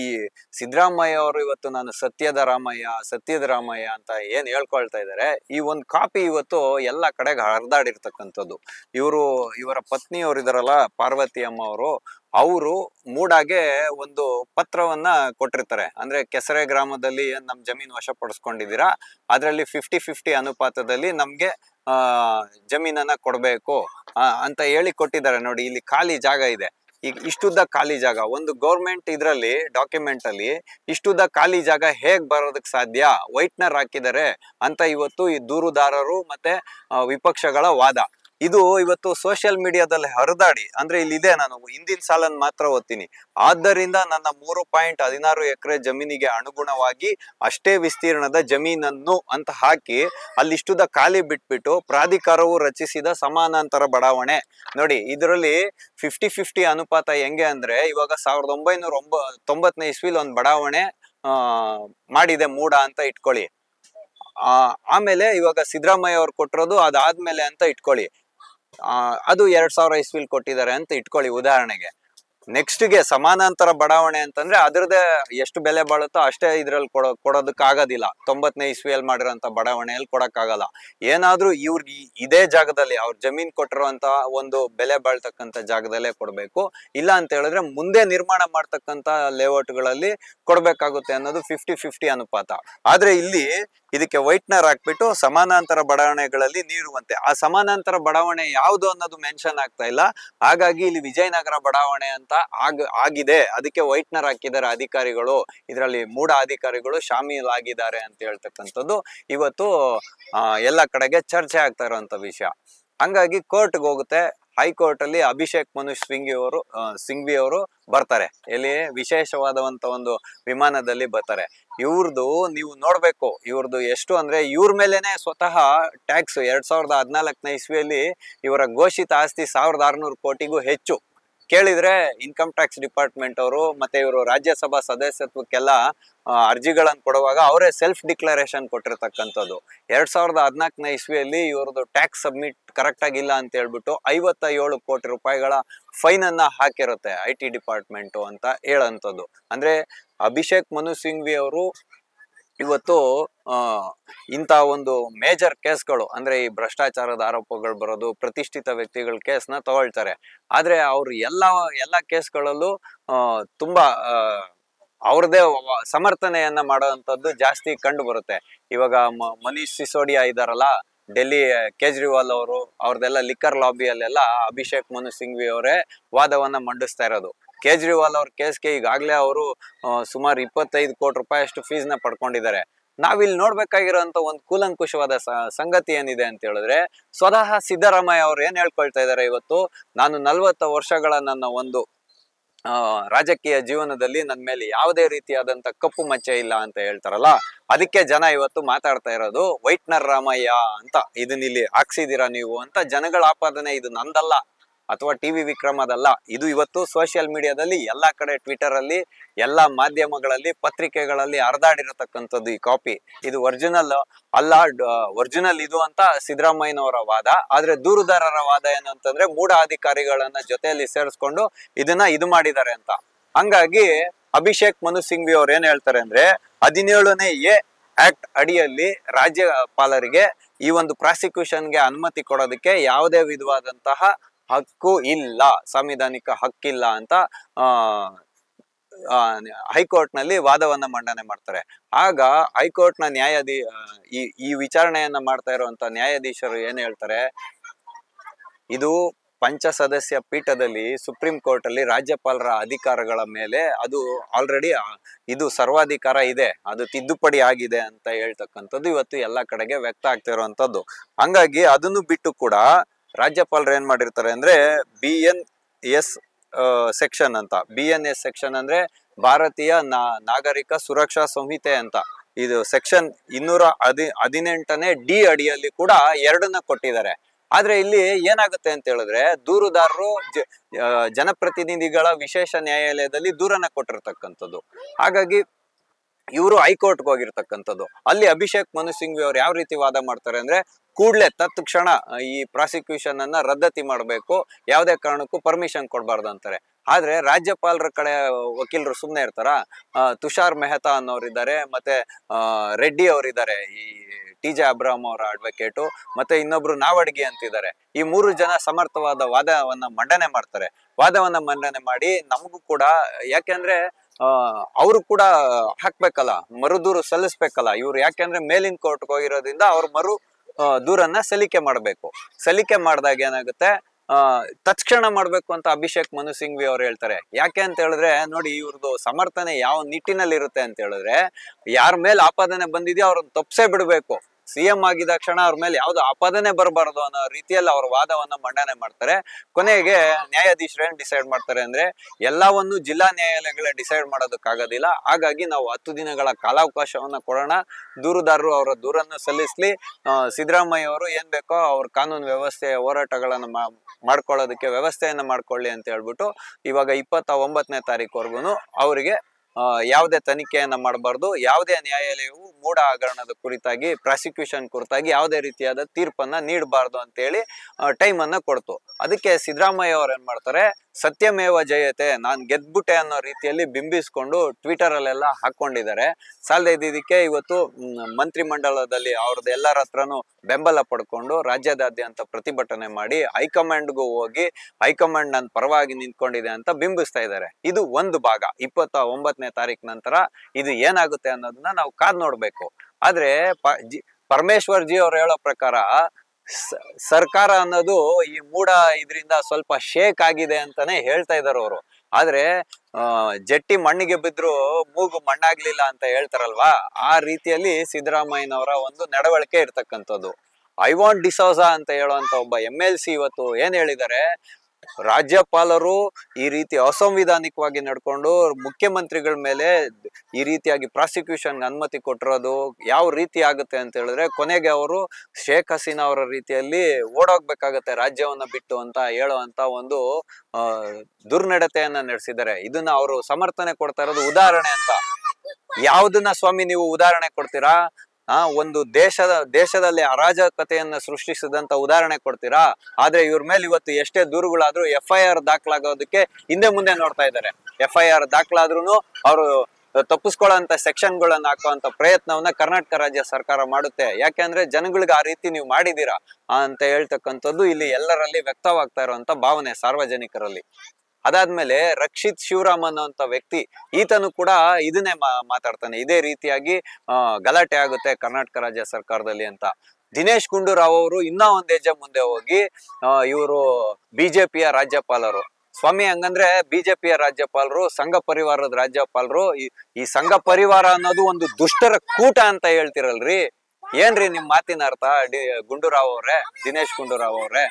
ಸಿದ್ದರಾಮಯ್ಯ ಅವರು ಇವತ್ತು ನಾನು ಸತ್ಯದ ರಾಮಯ್ಯ ಸತ್ಯದ ರಾಮಯ್ಯ ಅಂತ ಏನ್ ಹೇಳ್ಕೊಳ್ತಾ ಇದ್ದಾರೆ ಈ ಒಂದು ಕಾಪಿ ಇವತ್ತು ಎಲ್ಲ ಕಡೆಗೆ ಹರಿದಾಡಿರ್ತಕ್ಕಂಥದ್ದು ಇವರು ಇವರ ಪತ್ನಿಯವರು ಇದರಲ್ಲ ಪಾರ್ವತಿ ಅಮ್ಮ ಅವರು ಅವರು ಮೂಡಾಗೆ ಒಂದು ಪತ್ರವನ್ನ ಕೊಟ್ಟಿರ್ತಾರೆ ಅಂದ್ರೆ ಕೆಸರೆ ಗ್ರಾಮದಲ್ಲಿ ನಮ್ ಜಮೀನು ವಶಪಡಿಸ್ಕೊಂಡಿದ್ದೀರಾ ಅದರಲ್ಲಿ ಫಿಫ್ಟಿ ಫಿಫ್ಟಿ ಅನುಪಾತದಲ್ಲಿ ನಮ್ಗೆ ಆ ಜಮೀನನ್ನ ಕೊಡ್ಬೇಕು ಅಂತ ಹೇಳಿ ಕೊಟ್ಟಿದ್ದಾರೆ ನೋಡಿ ಇಲ್ಲಿ ಖಾಲಿ ಜಾಗ ಇದೆ ಈಗ ಇಷ್ಟುದ್ದ ಖಾಲಿ ಜಾಗ ಒಂದು ಗೌರ್ಮೆಂಟ್ ಇದರಲ್ಲಿ ಡಾಕ್ಯುಮೆಂಟ್ ಅಲ್ಲಿ ಇಷ್ಟುದ್ದ ಖಾಲಿ ಜಾಗ ಹೇಗ್ ಬರೋದಕ್ಕೆ ಸಾಧ್ಯ ವೈಟ್ನರ್ ಹಾಕಿದ್ದಾರೆ ಅಂತ ಇವತ್ತು ಈ ದೂರುದಾರರು ಮತ್ತೆ ವಿಪಕ್ಷಗಳ ವಾದ ಇದು ಇವತ್ತು ಸೋಷಿಯಲ್ ಮೀಡಿಯಾದಲ್ಲಿ ಹರಿದಾಡಿ ಅಂದ್ರೆ ಇಲ್ಲಿದೆ ನಾನು ಹಿಂದಿನ ಸಾಲನ್ ಮಾತ್ರ ಓದ್ತೀನಿ ಆದ್ದರಿಂದ ನನ್ನ ಮೂರು ಪಾಯಿಂಟ್ ಹದಿನಾರು ಎಕರೆ ಜಮೀನಿಗೆ ಅನುಗುಣವಾಗಿ ಅಷ್ಟೇ ವಿಸ್ತೀರ್ಣದ ಜಮೀನನ್ನು ಅಂತ ಹಾಕಿ ಅಲ್ಲಿಷ್ಟುದ ಖಾಲಿ ಬಿಟ್ಬಿಟ್ಟು ಪ್ರಾಧಿಕಾರವು ರಚಿಸಿದ ಸಮಾನಾಂತರ ಬಡಾವಣೆ ನೋಡಿ ಇದರಲ್ಲಿ ಫಿಫ್ಟಿ ಫಿಫ್ಟಿ ಅನುಪಾತ ಹೆಂಗೆ ಅಂದ್ರೆ ಇವಾಗ ಸಾವಿರದ ಒಂಬೈನೂರ ಒಂಬ ತೊಂಬತ್ತನೇ ಇಸ್ವಿಲ್ ಒಂದು ಬಡಾವಣೆ ಮಾಡಿದೆ ಮೂಡ ಅಂತ ಇಟ್ಕೊಳ್ಳಿ ಆಮೇಲೆ ಇವಾಗ ಸಿದ್ದರಾಮಯ್ಯ ಅವ್ರು ಕೊಟ್ಟಿರೋದು ಅದಾದ್ಮೇಲೆ ಅಂತ ಇಟ್ಕೊಳ್ಳಿ ಅದು ಎರಡ್ ಸಾವಿರ ಇಸ್ವಿಲ್ ಕೊಟ್ಟಿದ್ದಾರೆ ಅಂತ ಇಟ್ಕೊಳ್ಳಿ ಉದಾಹರಣೆಗೆ ಗೆ ಸಮಾನಾಂತರ ಬಡಾವಣೆ ಅಂತಂದ್ರೆ ಅದರದೇ ಎಷ್ಟು ಬೆಲೆ ಬಾಳುತ್ತೋ ಅಷ್ಟೇ ಇದ್ರಲ್ಲಿ ಕೊಡೋ ಕೊಡೋದಕ್ಕಾಗೋದಿಲ್ಲ ತೊಂಬತ್ತನೇ ಇಸ್ವಿಯಲ್ಲಿ ಮಾಡಿರೋಂಥ ಬಡಾವಣೆಯಲ್ಲಿ ಕೊಡೋಕ್ಕಾಗಲ್ಲ ಏನಾದರೂ ಇವ್ರಿಗೆ ಇದೇ ಜಾಗದಲ್ಲಿ ಅವ್ರ ಜಮೀನು ಕೊಟ್ಟಿರುವಂಥ ಒಂದು ಬೆಲೆ ಬಾಳ್ತಕ್ಕಂಥ ಜಾಗದಲ್ಲೇ ಕೊಡಬೇಕು ಇಲ್ಲ ಅಂತ ಹೇಳಿದ್ರೆ ಮುಂದೆ ನಿರ್ಮಾಣ ಮಾಡ್ತಕ್ಕಂಥ ಲೇಔಟ್ಗಳಲ್ಲಿ ಕೊಡಬೇಕಾಗುತ್ತೆ ಅನ್ನೋದು ಫಿಫ್ಟಿ ಫಿಫ್ಟಿ ಅನುಪಾತ ಆದರೆ ಇಲ್ಲಿ ಇದಕ್ಕೆ ವೈಟ್ನರ್ ಹಾಕ್ಬಿಟ್ಟು ಸಮಾನಾಂತರ ಬಡಾವಣೆಗಳಲ್ಲಿ ನೀರುವಂತೆ ಆ ಸಮಾನಾಂತರ ಬಡಾವಣೆ ಯಾವುದು ಅನ್ನೋದು ಮೆನ್ಷನ್ ಆಗ್ತಾ ಇಲ್ಲ ಹಾಗಾಗಿ ಇಲ್ಲಿ ವಿಜಯನಗರ ಬಡಾವಣೆ ಅಂತ ಆಗ ಆಗಿದೆ ಅದಕ್ಕೆ ವೈಟ್ನರ್ ಹಾಕಿದ್ದಾರೆ ಅಧಿಕಾರಿಗಳು ಇದರಲ್ಲಿ ಮೂಢ ಅಧಿಕಾರಿಗಳು ಆಗಿದ್ದಾರೆ ಅಂತ ಹೇಳ್ತಕ್ಕಂಥದ್ದು ಇವತ್ತು ಎಲ್ಲ ಕಡೆಗೆ ಚರ್ಚೆ ಆಗ್ತಾ ಇರುವಂತ ವಿಷಯ ಹಂಗಾಗಿ ಕೋರ್ಟ್ಗೆ ಹೋಗುತ್ತೆ ಹೈಕೋರ್ಟ್ ಅಲ್ಲಿ ಅಭಿಷೇಕ್ ಮನು ಸಿಂಗ್ ಅವರು ಸಿಂಗ್ವಿ ಅವರು ಬರ್ತಾರೆ ಇಲ್ಲಿ ವಿಶೇಷವಾದಂತ ಒಂದು ವಿಮಾನದಲ್ಲಿ ಬರ್ತಾರೆ ಇವ್ರದ್ದು ನೀವು ನೋಡ್ಬೇಕು ಇವ್ರದ್ದು ಎಷ್ಟು ಅಂದ್ರೆ ಇವ್ರ ಮೇಲೆನೆ ಸ್ವತಃ ಟ್ಯಾಕ್ಸ್ ಎರಡ್ ಸಾವಿರದ ಹದಿನಾಲ್ಕನೇ ಇಸ್ವಿಯಲ್ಲಿ ಇವರ ಘೋಷಿತ ಆಸ್ತಿ ಸಾವಿರದ ಆರ್ನೂರು ಕೋಟಿಗೂ ಹೆಚ್ಚು ಕೇಳಿದ್ರೆ ಇನ್ಕಮ್ ಟ್ಯಾಕ್ಸ್ ಡಿಪಾರ್ಟ್ಮೆಂಟ್ ಅವರು ಮತ್ತೆ ಇವರು ರಾಜ್ಯಸಭಾ ಸದಸ್ಯತ್ವಕ್ಕೆಲ್ಲ ಅರ್ಜಿಗಳನ್ನು ಕೊಡುವಾಗ ಅವರೇ ಸೆಲ್ಫ್ ಡಿಕ್ಲರೇಷನ್ ಕೊಟ್ಟಿರ್ತಕ್ಕಂಥದ್ದು ಎರಡ್ ಸಾವಿರದ ಹದಿನಾಲ್ಕನೇ ಇಸ್ವಿಯಲ್ಲಿ ಇವರದು ಟ್ಯಾಕ್ಸ್ ಸಬ್ಮಿಟ್ ಕರೆಕ್ಟ್ ಆಗಿಲ್ಲ ಅಂತ ಹೇಳ್ಬಿಟ್ಟು ಐವತ್ತ ಏಳು ಕೋಟಿ ರೂಪಾಯಿಗಳ ಫೈನ್ ಅನ್ನ ಹಾಕಿರುತ್ತೆ ಐ ಟಿ ಡಿಪಾರ್ಟ್ಮೆಂಟು ಅಂತ ಹೇಳಂಥದ್ದು ಅಂದ್ರೆ ಅಭಿಷೇಕ್ ಮನು ಸಿಂಘ್ವಿ ಅವರು ಇವತ್ತು ಇಂತ ಒಂದು ಮೇಜರ್ ಕೇಸ್ಗಳು ಅಂದ್ರೆ ಈ ಭ್ರಷ್ಟಾಚಾರದ ಆರೋಪಗಳು ಬರೋದು ಪ್ರತಿಷ್ಠಿತ ವ್ಯಕ್ತಿಗಳ ಕೇಸ್ನ ತಗೊಳ್ತಾರೆ ಆದ್ರೆ ಅವ್ರು ಎಲ್ಲ ಎಲ್ಲ ಕೇಸ್ಗಳಲ್ಲೂ ತುಂಬಾ ಅವ್ರದೇ ಸಮರ್ಥನೆಯನ್ನ ಮಾಡುವಂತದ್ದು ಜಾಸ್ತಿ ಕಂಡು ಬರುತ್ತೆ ಇವಾಗ ಮನೀಶ್ ಸಿಸೋಡಿಯಾ ಇದಾರಲ್ಲ ಡೆಲ್ಲಿ ಕೇಜ್ರಿವಾಲ್ ಅವರು ಅವ್ರದೆಲ್ಲ ಲಿಕ್ಕರ್ ಲಾಬಿಯಲ್ಲೆಲ್ಲ ಅಭಿಷೇಕ್ ಮನು ಸಿಂಘ್ವಿ ಅವರೇ ವಾದವನ್ನ ಮಂಡಿಸ್ತಾ ಇರೋದು ಕೇಜ್ರಿವಾಲ್ ಅವ್ರ ಕೇಸ್ಗೆ ಈಗಾಗಲೇ ಅವರು ಸುಮಾರು ಇಪ್ಪತ್ತೈದು ಕೋಟಿ ರೂಪಾಯಿ ಅಷ್ಟು ನ ಪಡ್ಕೊಂಡಿದ್ದಾರೆ ನಾವಿಲ್ಲಿ ನೋಡ್ಬೇಕಾಗಿರುವಂತ ಒಂದು ಕೂಲಂಕುಷವಾದ ಸಂಗತಿ ಏನಿದೆ ಅಂತ ಹೇಳಿದ್ರೆ ಸ್ವತಃ ಸಿದ್ದರಾಮಯ್ಯ ಅವ್ರು ಏನ್ ಹೇಳ್ಕೊಳ್ತಾ ಇದ್ದಾರೆ ಇವತ್ತು ನಾನು ನಲ್ವತ್ತು ವರ್ಷಗಳ ನನ್ನ ಒಂದು ರಾಜಕೀಯ ಜೀವನದಲ್ಲಿ ನನ್ನ ಮೇಲೆ ಯಾವುದೇ ರೀತಿಯಾದಂತ ಕಪ್ಪು ಮಚ್ಚೆ ಇಲ್ಲ ಅಂತ ಹೇಳ್ತಾರಲ್ಲ ಅದಕ್ಕೆ ಜನ ಇವತ್ತು ಮಾತಾಡ್ತಾ ಇರೋದು ವೈಟ್ನರ್ ರಾಮಯ್ಯ ಅಂತ ಇದನ್ನ ಇಲ್ಲಿ ಹಾಕ್ಸಿದೀರಾ ನೀವು ಅಂತ ಜನಗಳ ಆಪಾದನೆ ಇದು ನಂದಲ್ಲ ಅಥವಾ ಟಿ ವಿ ವಿಕ್ರಮ್ ಅದಲ್ಲ ಇದು ಇವತ್ತು ಸೋಷಿಯಲ್ ಮೀಡಿಯಾದಲ್ಲಿ ಎಲ್ಲ ಕಡೆ ಟ್ವಿಟರ್ ಅಲ್ಲಿ ಎಲ್ಲ ಮಾಧ್ಯಮಗಳಲ್ಲಿ ಪತ್ರಿಕೆಗಳಲ್ಲಿ ಹರಿದಾಡಿರತಕ್ಕಂಥದ್ದು ಈ ಕಾಪಿ ಇದು ಒರಿಜಿನಲ್ ಅಲ್ಲ ಒರಿಜಿನಲ್ ಇದು ಅಂತ ಸಿದ್ದರಾಮಯ್ಯನವರ ವಾದ ಆದ್ರೆ ದೂರುದಾರರ ವಾದ ಏನಂತಂದ್ರೆ ಮೂಢ ಅಧಿಕಾರಿಗಳನ್ನ ಜೊತೆಯಲ್ಲಿ ಸೇರಿಸ್ಕೊಂಡು ಇದನ್ನ ಇದು ಮಾಡಿದ್ದಾರೆ ಅಂತ ಹಂಗಾಗಿ ಅಭಿಷೇಕ್ ಮನು ಸಿಂಘ್ವಿ ಅವ್ರು ಏನ್ ಹೇಳ್ತಾರೆ ಅಂದ್ರೆ ಹದಿನೇಳನೇ ಎ ಆಕ್ಟ್ ಅಡಿಯಲ್ಲಿ ರಾಜ್ಯಪಾಲರಿಗೆ ಈ ಒಂದು ಪ್ರಾಸಿಕ್ಯೂಷನ್ಗೆ ಅನುಮತಿ ಕೊಡೋದಕ್ಕೆ ಯಾವುದೇ ವಿಧವಾದಂತಹ ಹಕ್ಕು ಇಲ್ಲ ಸಾಂವಿಧಾನಿಕ ಹಕ್ಕಿಲ್ಲ ಅಂತ ಆ ಹೈಕೋರ್ಟ್ ನಲ್ಲಿ ವಾದವನ್ನ ಮಂಡನೆ ಮಾಡ್ತಾರೆ ಆಗ ಹೈಕೋರ್ಟ್ ನ ನ್ಯಾಯಾಧೀ ಈ ಈ ವಿಚಾರಣೆಯನ್ನ ಮಾಡ್ತಾ ಇರುವಂತ ನ್ಯಾಯಾಧೀಶರು ಏನ್ ಹೇಳ್ತಾರೆ ಇದು ಪಂಚ ಸದಸ್ಯ ಪೀಠದಲ್ಲಿ ಸುಪ್ರೀಂ ಕೋರ್ಟ್ ಅಲ್ಲಿ ರಾಜ್ಯಪಾಲರ ಅಧಿಕಾರಗಳ ಮೇಲೆ ಅದು ಆಲ್ರೆಡಿ ಇದು ಸರ್ವಾಧಿಕಾರ ಇದೆ ಅದು ತಿದ್ದುಪಡಿ ಆಗಿದೆ ಅಂತ ಹೇಳ್ತಕ್ಕಂಥದ್ದು ಇವತ್ತು ಎಲ್ಲಾ ಕಡೆಗೆ ವ್ಯಕ್ತ ಆಗ್ತಿರುವಂತದ್ದು ಹಂಗಾಗಿ ಅದನ್ನು ಬಿಟ್ಟು ಕೂಡ ರಾಜ್ಯಪಾಲರು ಏನ್ ಮಾಡಿರ್ತಾರೆ ಅಂದ್ರೆ ಬಿ ಎನ್ ಎಸ್ ಸೆಕ್ಷನ್ ಅಂತ ಬಿ ಎನ್ ಎಸ್ ಸೆಕ್ಷನ್ ಅಂದ್ರೆ ಭಾರತೀಯ ನಾಗರಿಕ ಸುರಕ್ಷಾ ಸಂಹಿತೆ ಅಂತ ಇದು ಸೆಕ್ಷನ್ ಇನ್ನೂರ ಹದಿ ಹದಿನೆಂಟನೇ ಡಿ ಅಡಿಯಲ್ಲಿ ಕೂಡ ಎರಡನ್ನ ಕೊಟ್ಟಿದ್ದಾರೆ ಆದ್ರೆ ಇಲ್ಲಿ ಏನಾಗುತ್ತೆ ಅಂತ ಹೇಳಿದ್ರೆ ದೂರುದಾರರು ಜನಪ್ರತಿನಿಧಿಗಳ ವಿಶೇಷ ನ್ಯಾಯಾಲಯದಲ್ಲಿ ದೂರನ ಕೊಟ್ಟಿರ್ತಕ್ಕಂಥದ್ದು ಹಾಗಾಗಿ ಇವರು ಹೈಕೋರ್ಟ್ಗೆ ಹೋಗಿರ್ತಕ್ಕಂಥದ್ದು ಅಲ್ಲಿ ಅಭಿಷೇಕ್ ಮನು ಸಿಂಘ್ವಿ ಅವ್ರು ಯಾವ ರೀತಿ ವಾದ ಮಾಡ್ತಾರೆ ಅಂದ್ರೆ ಕೂಡಲೇ ಕ್ಷಣ ಈ ಪ್ರಾಸಿಕ್ಯೂಷನ್ ಅನ್ನ ರದ್ದತಿ ಮಾಡಬೇಕು ಯಾವುದೇ ಕಾರಣಕ್ಕೂ ಪರ್ಮಿಷನ್ ಕೊಡಬಾರ್ದು ಅಂತಾರೆ ಆದ್ರೆ ರಾಜ್ಯಪಾಲರ ಕಡೆ ವಕೀಲರು ಸುಮ್ಮನೆ ಇರ್ತಾರ ತುಷಾರ್ ಮೆಹ್ತಾ ಅನ್ನೋರಿದ್ದಾರೆ ಮತ್ತೆ ರೆಡ್ಡಿ ಅವರಿದ್ದಾರೆ ಈ ಟಿ ಜೆ ಅಬ್ರಾಮ್ ಅವರ ಅಡ್ವೊಕೇಟು ಮತ್ತೆ ಇನ್ನೊಬ್ರು ನಾವಡ್ಗಿ ಅಂತಿದ್ದಾರೆ ಈ ಮೂರು ಜನ ಸಮರ್ಥವಾದ ವಾದವನ್ನ ಮಂಡನೆ ಮಾಡ್ತಾರೆ ವಾದವನ್ನ ಮಂಡನೆ ಮಾಡಿ ನಮಗೂ ಕೂಡ ಯಾಕೆಂದ್ರೆ ಅವರು ಕೂಡ ಹಾಕ್ಬೇಕಲ್ಲ ಮರು ದೂರು ಸಲ್ಲಿಸ್ಬೇಕಲ್ಲ ಇವ್ರು ಯಾಕೆಂದ್ರೆ ಮೇಲಿನ ಕೋರ್ಟ್ಗೆ ಹೋಗಿರೋದ್ರಿಂದ ಅವ್ರು ಮರು ದೂರನ್ನ ಸಲಿಕೆ ಮಾಡಬೇಕು ಸಲಿಕೆ ಮಾಡಿದಾಗ ಏನಾಗುತ್ತೆ ತತ್ಕ್ಷಣ ಮಾಡ್ಬೇಕು ಅಂತ ಅಭಿಷೇಕ್ ಮನು ಸಿಂಘ್ವಿ ಅವ್ರು ಹೇಳ್ತಾರೆ ಯಾಕೆ ಅಂತ ಹೇಳಿದ್ರೆ ನೋಡಿ ಇವ್ರದ್ದು ಸಮರ್ಥನೆ ಯಾವ ನಿಟ್ಟಿನಲ್ಲಿ ಇರುತ್ತೆ ಅಂತ ಹೇಳಿದ್ರೆ ಯಾರ ಮೇಲೆ ಆಪಾದನೆ ಬಂದಿದೆಯೋ ಅವ್ರನ್ನ ತಪ್ಸೇ ಬಿಡಬೇಕು ಎಂ ಆಗಿದ ಕ್ಷಣ ಅವ್ರ ಮೇಲೆ ಯಾವ್ದು ಆಪಾದನೆ ಬರಬಾರದು ಅನ್ನೋ ರೀತಿಯಲ್ಲಿ ಅವ್ರ ವಾದವನ್ನ ಮಂಡನೆ ಮಾಡ್ತಾರೆ ಕೊನೆಗೆ ನ್ಯಾಯಾಧೀಶರು ಏನ್ ಡಿಸೈಡ್ ಮಾಡ್ತಾರೆ ಅಂದ್ರೆ ಎಲ್ಲವನ್ನು ಜಿಲ್ಲಾ ನ್ಯಾಯಾಲಯಗಳ ಡಿಸೈಡ್ ಮಾಡೋದಕ್ಕಾಗೋದಿಲ್ಲ ಹಾಗಾಗಿ ನಾವು ಹತ್ತು ದಿನಗಳ ಕಾಲಾವಕಾಶವನ್ನ ಕೊಡೋಣ ದೂರುದಾರರು ಅವರ ದೂರನ್ನು ಸಲ್ಲಿಸ್ಲಿ ಸಿದ್ದರಾಮಯ್ಯ ಅವರು ಏನ್ ಬೇಕೋ ಅವ್ರ ಕಾನೂನು ವ್ಯವಸ್ಥೆಯ ಹೋರಾಟಗಳನ್ನು ಮಾಡ್ಕೊಳ್ಳೋದಕ್ಕೆ ವ್ಯವಸ್ಥೆಯನ್ನ ಮಾಡ್ಕೊಳ್ಳಿ ಅಂತ ಹೇಳ್ಬಿಟ್ಟು ಇವಾಗ ಇಪ್ಪತ್ತ ಒಂಬತ್ತನೇ ವರ್ಗು ಅವರಿಗೆ ಯಾವುದೇ ತನಿಖೆಯನ್ನ ಮಾಡಬಾರ್ದು ಯಾವುದೇ ನ್ಯಾಯಾಲಯವು ಮೂಢ ಹಗರಣದ ಕುರಿತಾಗಿ ಪ್ರಾಸಿಕ್ಯೂಷನ್ ಕುರಿತಾಗಿ ಯಾವುದೇ ರೀತಿಯಾದ ತೀರ್ಪನ್ನ ನೀಡಬಾರ್ದು ಅಂತೇಳಿ ಟೈಮ್ ಅನ್ನ ಕೊಡ್ತು ಅದಕ್ಕೆ ಸಿದ್ದರಾಮಯ್ಯ ಅವ್ರು ಏನು ಮಾಡ್ತಾರೆ ಸತ್ಯಮೇವ ಜಯತೆ ನಾನು ಗೆದ್ಬಿಟ್ಟೆ ಅನ್ನೋ ರೀತಿಯಲ್ಲಿ ಬಿಂಬಿಸ್ಕೊಂಡು ಟ್ವಿಟರ್ ಅಲ್ಲೆಲ್ಲ ಹಾಕೊಂಡಿದ್ದಾರೆ ಸಾಲದ ಇದ್ದಿದ್ದಕ್ಕೆ ಇವತ್ತು ಮಂತ್ರಿ ಮಂಡಲದಲ್ಲಿ ಅವ್ರದ್ದು ಎಲ್ಲರ ಹತ್ರನೂ ಬೆಂಬಲ ಪಡ್ಕೊಂಡು ರಾಜ್ಯದಾದ್ಯಂತ ಪ್ರತಿಭಟನೆ ಮಾಡಿ ಹೈಕಮಾಂಡ್ಗೂ ಹೋಗಿ ಹೈಕಮಾಂಡ್ ನನ್ನ ಪರವಾಗಿ ನಿಂತ್ಕೊಂಡಿದೆ ಅಂತ ಬಿಂಬಿಸ್ತಾ ಇದ್ದಾರೆ ಇದು ಒಂದು ಭಾಗ ಇಪ್ಪತ್ತ ಒಂಬತ್ತನೇ ತಾರೀಕು ನಂತರ ಇದು ಏನಾಗುತ್ತೆ ಅನ್ನೋದನ್ನ ನಾವು ಕಾದ್ ನೋಡ್ಬೇಕು ಆದ್ರೆ ಪರಮೇಶ್ವರ್ ಜಿ ಅವ್ರು ಹೇಳೋ ಪ್ರಕಾರ ಸರ್ಕಾರ ಅನ್ನೋದು ಈ ಮೂಡ ಇದರಿಂದ ಸ್ವಲ್ಪ ಶೇಕ್ ಆಗಿದೆ ಅಂತಾನೆ ಹೇಳ್ತಾ ಇದಾರೆ ಅವರು ಆದ್ರೆ ಜಟ್ಟಿ ಮಣ್ಣಿಗೆ ಬಿದ್ರು ಮೂಗು ಮಣ್ಣಾಗ್ಲಿಲ್ಲ ಅಂತ ಹೇಳ್ತಾರಲ್ವಾ ಆ ರೀತಿಯಲ್ಲಿ ಸಿದ್ದರಾಮಯ್ಯನವರ ಒಂದು ನಡವಳಿಕೆ ಇರ್ತಕ್ಕಂಥದ್ದು ಐ ವಾಂಟ್ ಡಿಸೋಸಾ ಅಂತ ಹೇಳುವಂತ ಒಬ್ಬ ಎಂ ಎಲ್ ಸಿ ಇವತ್ತು ಏನ್ ಹೇಳಿದ್ದಾರೆ ರಾಜ್ಯಪಾಲರು ಈ ರೀತಿ ಅಸಂವಿಧಾನಿಕವಾಗಿ ನಡ್ಕೊಂಡು ಮುಖ್ಯಮಂತ್ರಿಗಳ ಮೇಲೆ ಈ ರೀತಿಯಾಗಿ ಪ್ರಾಸಿಕ್ಯೂಷನ್ಗೆ ಅನುಮತಿ ಕೊಟ್ಟಿರೋದು ಯಾವ ರೀತಿ ಆಗುತ್ತೆ ಅಂತ ಹೇಳಿದ್ರೆ ಕೊನೆಗೆ ಅವರು ಶೇಖ್ ಹಸೀನಾ ಅವರ ರೀತಿಯಲ್ಲಿ ಓಡೋಗ್ಬೇಕಾಗತ್ತೆ ರಾಜ್ಯವನ್ನ ಬಿಟ್ಟು ಅಂತ ಹೇಳುವಂತ ಒಂದು ದುರ್ನಡತೆಯನ್ನ ನಡೆಸಿದ್ದಾರೆ ಇದನ್ನ ಅವರು ಸಮರ್ಥನೆ ಕೊಡ್ತಾ ಇರೋದು ಉದಾಹರಣೆ ಅಂತ ಯಾವ್ದನ್ನ ಸ್ವಾಮಿ ನೀವು ಉದಾಹರಣೆ ಕೊಡ್ತೀರಾ ಆ ಒಂದು ದೇಶದ ದೇಶದಲ್ಲಿ ಅರಾಜಕತೆಯನ್ನ ಸೃಷ್ಟಿಸಿದಂತ ಉದಾಹರಣೆ ಕೊಡ್ತೀರಾ ಆದ್ರೆ ಇವ್ರ ಮೇಲೆ ಇವತ್ತು ಎಷ್ಟೇ ದೂರುಗಳಾದ್ರೂ ಎಫ್ ಐ ಆರ್ ದಾಖಲಾಗೋದಕ್ಕೆ ಹಿಂದೆ ಮುಂದೆ ನೋಡ್ತಾ ಇದ್ದಾರೆ ಎಫ್ ಐ ಆರ್ ದಾಖಲಾದ್ರೂ ಅವರು ಸೆಕ್ಷನ್ ಗಳನ್ನ ಹಾಕುವಂತ ಪ್ರಯತ್ನವನ್ನ ಕರ್ನಾಟಕ ರಾಜ್ಯ ಸರ್ಕಾರ ಮಾಡುತ್ತೆ ಯಾಕೆಂದ್ರೆ ಜನಗಳಿಗೆ ಆ ರೀತಿ ನೀವು ಮಾಡಿದೀರಾ ಅಂತ ಹೇಳ್ತಕ್ಕಂಥದ್ದು ಇಲ್ಲಿ ಎಲ್ಲರಲ್ಲಿ ವ್ಯಕ್ತವಾಗ್ತಾ ಇರುವಂತ ಭಾವನೆ ಸಾರ್ವಜನಿಕರಲ್ಲಿ ಅದಾದ್ಮೇಲೆ ರಕ್ಷಿತ್ ಶಿವರಾಮ್ ಅನ್ನೋಂಥ ವ್ಯಕ್ತಿ ಈತನು ಕೂಡ ಇದನ್ನೇ ಮಾತಾಡ್ತಾನೆ ಇದೇ ರೀತಿಯಾಗಿ ಗಲಾಟೆ ಆಗುತ್ತೆ ಕರ್ನಾಟಕ ರಾಜ್ಯ ಸರ್ಕಾರದಲ್ಲಿ ಅಂತ ದಿನೇಶ್ ಗುಂಡೂರಾವ್ ಅವರು ಇನ್ನೂ ಒಂದ್ ಹೆಜ್ಜೆ ಮುಂದೆ ಹೋಗಿ ಇವರು ಬಿಜೆಪಿಯ ರಾಜ್ಯಪಾಲರು ಸ್ವಾಮಿ ಹಂಗಂದ್ರೆ ಬಿಜೆಪಿಯ ರಾಜ್ಯಪಾಲರು ಸಂಘ ಪರಿವಾರದ ರಾಜ್ಯಪಾಲರು ಈ ಸಂಘ ಪರಿವಾರ ಅನ್ನೋದು ಒಂದು ದುಷ್ಟರ ಕೂಟ ಅಂತ ಹೇಳ್ತಿರಲ್ರಿ ಏನ್ರಿ ನಿಮ್ ಮಾತಿನ ಅರ್ಥ ಡಿ ಗುಂಡೂರಾವ್ ಅವ್ರೆ ದಿನೇಶ್ ಗುಂಡೂರಾವ್ ಅವ್ರೆ